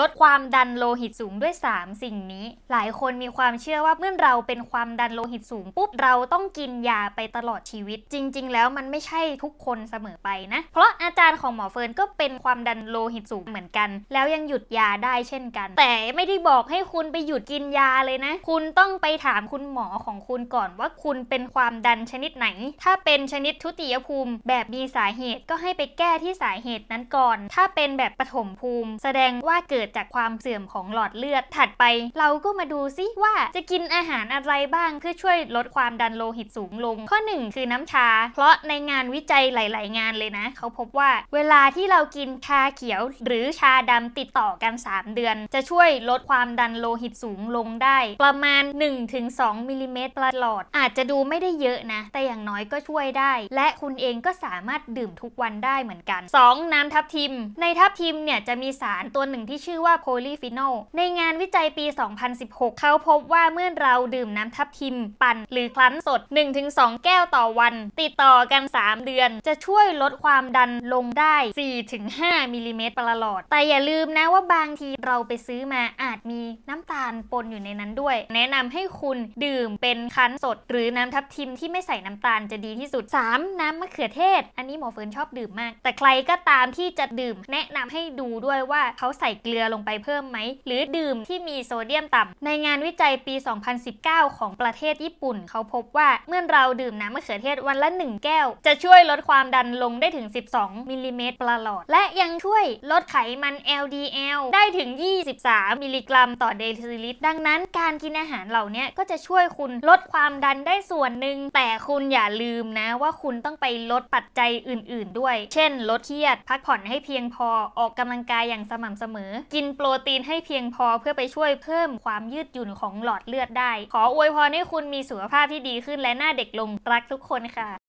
ลดความดันโลหิตสูงด้วย 3 สิ่งนี้ หลายคนมีความเชื่อว่าเมื่อเราเป็นความดันโลหิตสูง ปุ๊บเราต้องกินยาไปตลอดชีวิต จริง ๆ แล้วมันไม่ใช่ทุกคนเสมอไปนะ เพราะอาจารย์ของหมอเฟิร์นก็เป็นความดันโลหิตสูงเหมือนกัน แล้วยังหยุดยาได้เช่นกัน แต่ไม่ได้บอกให้คุณไปหยุดกินยาเลยนะ คุณต้องไปถามคุณหมอของคุณก่อนว่าคุณเป็นความดันชนิดไหน ถ้าเป็นชนิดทุติยภูมิ แบบมีสาเหตุก็ให้ไปแก้ที่สาเหตุนั้นก่อน ถ้าเป็นแบบปฐมภูมิ แสดงว่าเกิดดจากความเสื่อมของหลอดเลือดถัดไป เราก็มาดูซิว่า จะกินอาหารอะไรบ้างเพื่อช่วยลดความดันโลหิตสูงลง ข้อ 1 คือน้ำชาเพราะในงานวิจัยหลาย ๆ งานเลยนะ เขาพบว่า เวลาที่เรากินชาเขียว หรือชาดำติดต่อกัน3เดือน จะช่วยลดความดันโลหิตสูงลงได้ ประมาณ 1-2มิลิเมตรประหลอด อาจจะดูไม่ได้เยอะนะ แต่อย่างน้อยก็ช่วยได้ และคุณเองก็สามารถดื่มทุกวันได้เหมือนกัน 2. น้ำทับทิม ในทับทิมเนี่ยจะมีสารตัวหนึ่งที่ชื่อื่อว่าโพลีฟีนอลในงานวิจัยปี 2016 เขาพบว่าเมื่อเราดื่มน้ำทับทิมปั่น หรือคลั้นสด 1-2 แก้วต่อวัน ติดต่อกัน 3 เดือน จะช่วยลดความดันลงได้ 4-5 มิลิเมตรประหลอด แต่อย่าลืมนะว่าบางทีเราไปซื้อมาอาจมีน้ำตาลปนอยู่ในนั้นด้วย แนะนำให้คุณดื่มเป็นคั้นสด หรือน้ำทับทิมที่ไม่ใส่น้ำตาลจะดีที่สุด 3. น้ำมะเขือเทศอันนี้หมอเฟิร์นชอบดื่มมากแต่ใครก็ตามที่จะดื่ม แนะนำให้ดูด้วยว่าเขาใส่เกลือลือลงไปเพิ่มไหม หรือดื่มที่มีโซเดียมต่ำในงานวิจัยปี 2019 ของประเทศญี่ปุ่น เขาพบว่าเมื่อเราดื่มน้ำมะเขือเทศวันละ 1 แก้ว จะช่วยลดความดันลงได้ถึง 12 มิลลิเมตรประหลอด และยังช่วยลดไขมัน LDL ได้ถึง 23 มิลลิกรัมต่อเดซิลิตรดังนั้น การกินอาหารเหล่านี้ก็จะช่วยคุณลดความดันได้ส่วนหนึ่งแต่คุณอย่าลืมนะ ว่าคุณต้องไปลดปัจจัยอื่น ๆ ด้วย เช่น ลดเครียดพักผ่อนให้เพียงพอออกกำลังกายอย่างสม่ำเสมอกินโปรตีนให้เพียงพอเพื่อไปช่วยเพิ่มความยืดหยุ่นของหลอดเลือดได้ ขออวยพรให้คุณมีสุขภาพที่ดีขึ้นและหน้าเด็กลง รักทุกคนค่ะ